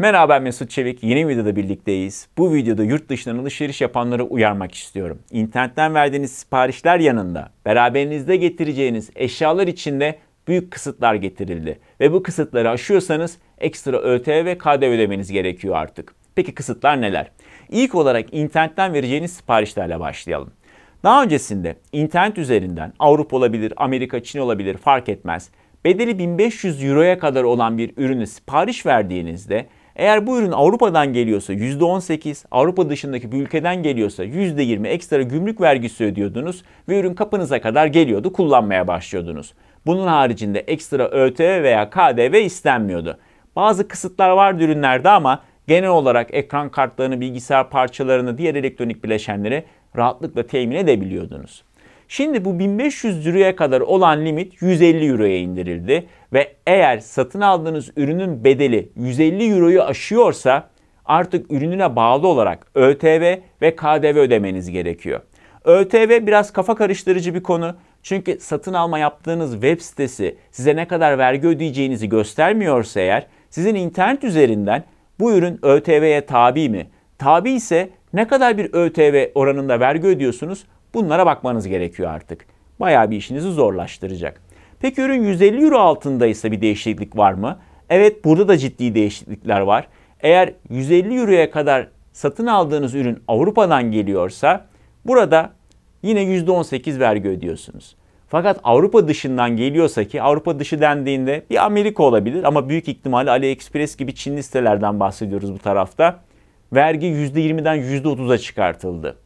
Merhaba ben Mesut Çevik. Yeni videoda birlikteyiz. Bu videoda yurt dışından alışveriş yapanları uyarmak istiyorum. İnternetten verdiğiniz siparişler yanında beraberinizde getireceğiniz eşyalar için de büyük kısıtlar getirildi. Ve bu kısıtları aşıyorsanız ekstra ÖTV ve KDV ödemeniz gerekiyor artık. Peki kısıtlar neler? İlk olarak internetten vereceğiniz siparişlerle başlayalım. Daha öncesinde internet üzerinden Avrupa olabilir, Amerika, Çin olabilir fark etmez. Bedeli 1500 Euro'ya kadar olan bir ürünü sipariş verdiğinizde eğer bu ürün Avrupa'dan geliyorsa %18, Avrupa dışındaki bir ülkeden geliyorsa %20 ekstra gümrük vergisi ödüyordunuz ve ürün kapınıza kadar geliyordu, kullanmaya başlıyordunuz. Bunun haricinde ekstra ÖTV veya KDV istenmiyordu. Bazı kısıtlar vardı ürünlerde ama genel olarak ekran kartlarını, bilgisayar parçalarını, diğer elektronik bileşenleri rahatlıkla temin edebiliyordunuz. Şimdi bu 1500 euroya kadar olan limit 150 euroya indirildi ve eğer satın aldığınız ürünün bedeli 150 euroyu aşıyorsa artık ürününe bağlı olarak ÖTV ve KDV ödemeniz gerekiyor. ÖTV biraz kafa karıştırıcı bir konu. Çünkü satın alma yaptığınız web sitesi size ne kadar vergi ödeyeceğinizi göstermiyorsa eğer sizin internet üzerinden bu ürün ÖTV'ye tabi mi? Tabi ise ne kadar bir ÖTV oranında vergi ödüyorsunuz Bunlara bakmanız gerekiyor artık. Bayağı bir işinizi zorlaştıracak. Peki ürün 150 euro altındaysa bir değişiklik var mı? Evet burada da ciddi değişiklikler var. Eğer 150 euroya kadar satın aldığınız ürün Avrupa'dan geliyorsa burada yine %18 vergi ödüyorsunuz. Fakat Avrupa dışından geliyorsa ki Avrupa dışı dendiğinde bir Amerika olabilir ama büyük ihtimalle AliExpress gibi Çinli sitelerden bahsediyoruz bu tarafta. Vergi %20'den %30'a çıkartıldı.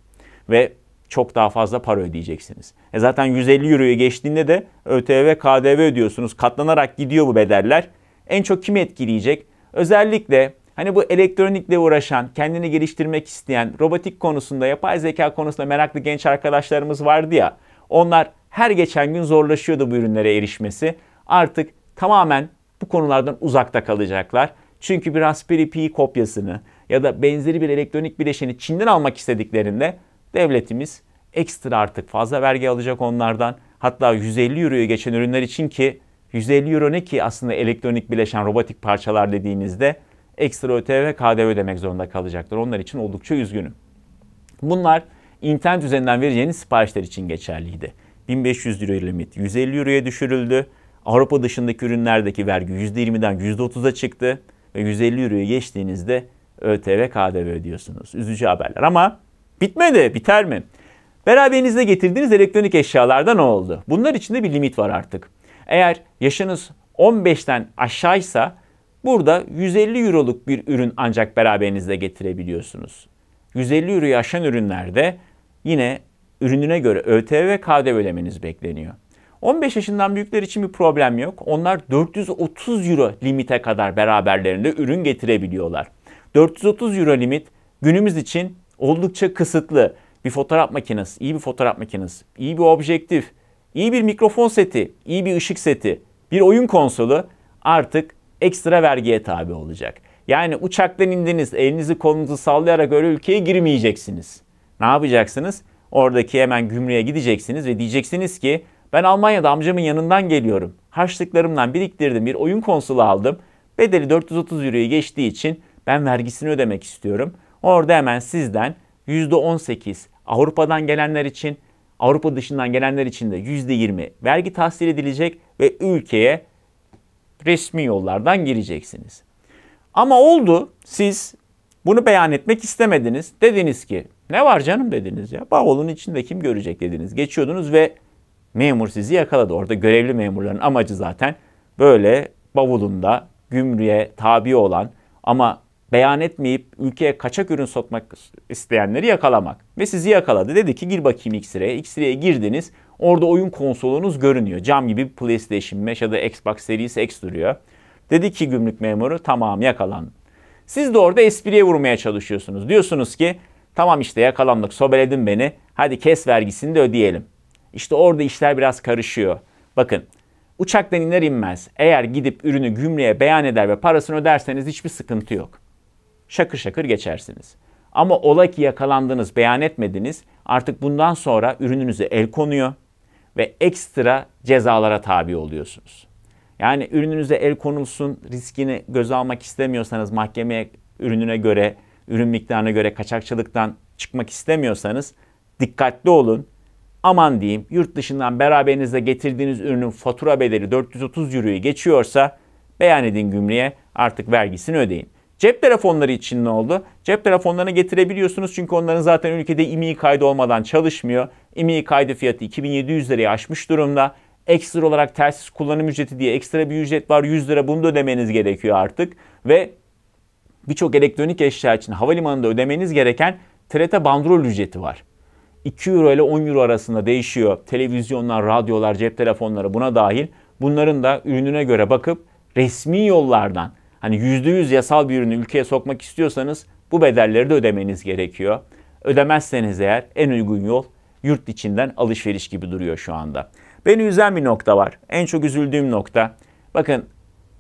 Ve çok daha fazla para ödeyeceksiniz. E zaten 150 euroyu geçtiğinde de ÖTV, KDV ödüyorsunuz. Katlanarak gidiyor bu bedeller. En çok kim etkileyecek? Özellikle hani bu elektronikle uğraşan, kendini geliştirmek isteyen, robotik konusunda, yapay zeka konusunda meraklı genç arkadaşlarımız vardı ya. Onlar her geçen gün zorlaşıyordu bu ürünlere erişmesi. Artık tamamen bu konulardan uzakta kalacaklar. Çünkü bir Raspberry Pi kopyasını ya da benzeri bir elektronik bileşeni Çin'den almak istediklerinde Devletimiz ekstra artık fazla vergi alacak onlardan. Hatta 150 euroyu geçen ürünler için ki 150 euro ne ki aslında elektronik bileşen robotik parçalar dediğinizde ekstra ÖTV ve KDV ödemek zorunda kalacaklar. Onlar için oldukça üzgünüm. Bunlar internet üzerinden vereceğiniz siparişler için geçerliydi. 1500 euro limit 150 euroya düşürüldü. Avrupa dışındaki ürünlerdeki vergi %20'den %30'a çıktı ve 150 euroyu geçtiğinizde ÖTV, KDV ödüyorsunuz. Üzücü haberler ama Bitmedi, biter mi? Beraberinizde getirdiğiniz elektronik eşyalarda ne oldu? Bunlar içinde bir limit var artık. Eğer yaşınız 15'ten aşağıysa burada 150 euroluk bir ürün ancak beraberinizde getirebiliyorsunuz. 150 euroyu aşan ürünlerde yine ürününe göre ÖTV ve KDV ödemeniz bekleniyor. 15 yaşından büyükler için bir problem yok. Onlar 430 euro limite kadar beraberlerinde ürün getirebiliyorlar. 430 euro limit günümüz için oldukça kısıtlı. Bir fotoğraf makinesi, iyi bir fotoğraf makinesi, iyi bir objektif, iyi bir mikrofon seti, iyi bir ışık seti, bir oyun konsolu artık ekstra vergiye tabi olacak. Yani uçaktan indiniz, elinizi kolunuzu sallayarak öyle ülkeye girmeyeceksiniz. Ne yapacaksınız? Oradaki hemen gümrüğe gideceksiniz ve diyeceksiniz ki ben Almanya'da amcamın yanından geliyorum. Harçlıklarımdan biriktirdim bir oyun konsolu aldım. Bedeli 430 euroyu geçtiği için ben vergisini ödemek istiyorum. Orada hemen sizden %18 Avrupa'dan gelenler için, Avrupa dışından gelenler için de %20 vergi tahsil edilecek ve ülkeye resmi yollardan gireceksiniz. Ama oldu siz bunu beyan etmek istemediniz. Dediniz ki ne var canım dediniz ya. Bavulun içinde kim görecek dediniz. Geçiyordunuz ve memur sizi yakaladı. Orada görevli memurların amacı zaten böyle bavulunda gümrüğe tabi olan ama beyan etmeyip ülkeye kaçak ürün sokmak isteyenleri yakalamak. Ve sizi yakaladı. Dedi ki gir bakayım X-Ray'e. X-Ray'e girdiniz. Orada oyun konsolunuz görünüyor. Cam gibi PlayStation 5 ya da Xbox Series X duruyor. Dedi ki gümrük memuru tamam yakalandım. Siz de orada espriye vurmaya çalışıyorsunuz. Diyorsunuz ki tamam işte yakalandık sobeledin beni. Hadi kes vergisini de ödeyelim. İşte orada işler biraz karışıyor. Bakın uçaktan iner inmez eğer gidip ürünü gümrüğe beyan eder ve parasını öderseniz hiçbir sıkıntı yok şakır şakır geçersiniz. Ama ola ki yakalandınız, beyan etmediniz, artık bundan sonra ürününüze el konuyor ve ekstra cezalara tabi oluyorsunuz. Yani ürününüze el konulsun, riskini göze almak istemiyorsanız mahkemeye ürününe göre, ürün miktarına göre kaçakçılıktan çıkmak istemiyorsanız dikkatli olun. Aman diyeyim yurt dışından beraberinizde getirdiğiniz ürünün fatura bedeli 430 euroyu geçiyorsa beyan edin gümrüğe artık vergisini ödeyin. Cep telefonları için ne oldu? Cep telefonlarını getirebiliyorsunuz çünkü onların zaten ülkede IMEI kaydı olmadan çalışmıyor. IMEI kaydı fiyatı 2700 lirayı aşmış durumda. Ekstra olarak telsiz kullanım ücreti diye ekstra bir ücret var 100 lira bunu da ödemeniz gerekiyor artık. Ve birçok elektronik eşya için havalimanında ödemeniz gereken TRT bandrol ücreti var. 2 euro ile 10 euro arasında değişiyor. Televizyonlar, radyolar, cep telefonları buna dahil. Bunların da ürününe göre bakıp resmi yollardan hani %100 yasal bir ürünü ülkeye sokmak istiyorsanız bu bedelleri de ödemeniz gerekiyor. Ödemezseniz eğer en uygun yol yurt içinden alışveriş gibi duruyor şu anda. Beni üzen bir nokta var. En çok üzüldüğüm nokta. Bakın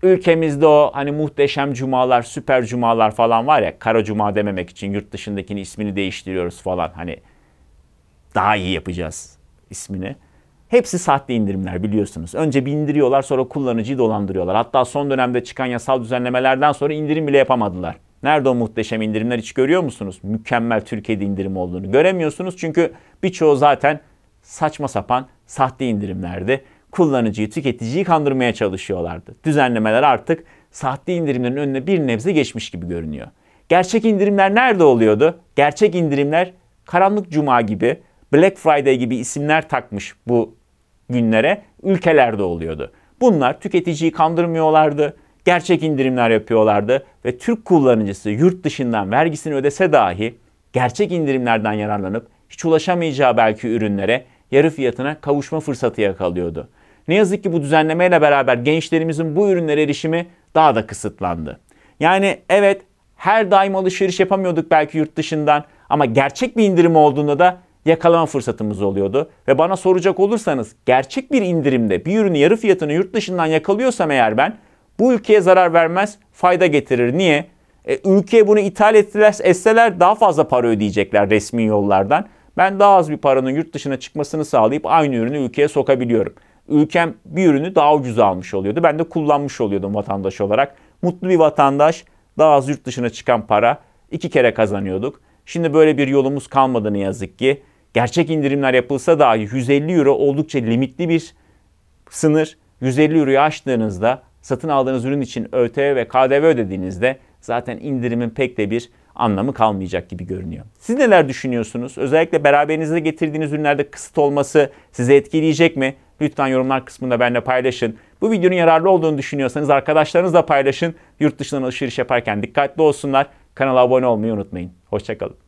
ülkemizde o hani muhteşem cumalar, süper cumalar falan var ya. Kara cuma dememek için yurt dışındakini ismini değiştiriyoruz falan. Hani daha iyi yapacağız ismini. Hepsi sahte indirimler biliyorsunuz. Önce bir indiriyorlar sonra kullanıcıyı dolandırıyorlar. Hatta son dönemde çıkan yasal düzenlemelerden sonra indirim bile yapamadılar. Nerede o muhteşem indirimler hiç görüyor musunuz? Mükemmel Türkiye'de indirim olduğunu göremiyorsunuz. Çünkü birçoğu zaten saçma sapan sahte indirimlerdi. Kullanıcıyı, tüketiciyi kandırmaya çalışıyorlardı. Düzenlemeler artık sahte indirimlerin önüne bir nebze geçmiş gibi görünüyor. Gerçek indirimler nerede oluyordu? Gerçek indirimler karanlık cuma gibi, Black Friday gibi isimler takmış bu günlere ülkelerde oluyordu. Bunlar tüketiciyi kandırmıyorlardı, gerçek indirimler yapıyorlardı ve Türk kullanıcısı yurt dışından vergisini ödese dahi gerçek indirimlerden yararlanıp hiç ulaşamayacağı belki ürünlere yarı fiyatına kavuşma fırsatı yakalıyordu. Ne yazık ki bu düzenlemeyle beraber gençlerimizin bu ürünlere erişimi daha da kısıtlandı. Yani evet her daim alışveriş yapamıyorduk belki yurt dışından ama gerçek bir indirim olduğunda da yakalama fırsatımız oluyordu. Ve bana soracak olursanız gerçek bir indirimde bir ürünü yarı fiyatını yurt dışından yakalıyorsam eğer ben bu ülkeye zarar vermez fayda getirir. Niye? E, ülkeye bunu ithal ettiler, etseler daha fazla para ödeyecekler resmi yollardan. Ben daha az bir paranın yurt dışına çıkmasını sağlayıp aynı ürünü ülkeye sokabiliyorum. Ülkem bir ürünü daha ucuz almış oluyordu. Ben de kullanmış oluyordum vatandaş olarak. Mutlu bir vatandaş daha az yurt dışına çıkan para iki kere kazanıyorduk. Şimdi böyle bir yolumuz kalmadı ne yazık ki gerçek indirimler yapılsa dahi 150 euro oldukça limitli bir sınır. 150 euroyu aştığınızda satın aldığınız ürün için ÖTV ve KDV ödediğinizde zaten indirimin pek de bir anlamı kalmayacak gibi görünüyor. Siz neler düşünüyorsunuz? Özellikle beraberinizde getirdiğiniz ürünlerde kısıt olması sizi etkileyecek mi? Lütfen yorumlar kısmında benimle paylaşın. Bu videonun yararlı olduğunu düşünüyorsanız arkadaşlarınızla paylaşın. Yurt dışından alışveriş yaparken dikkatli olsunlar. Kanala abone olmayı unutmayın. Hoşçakalın.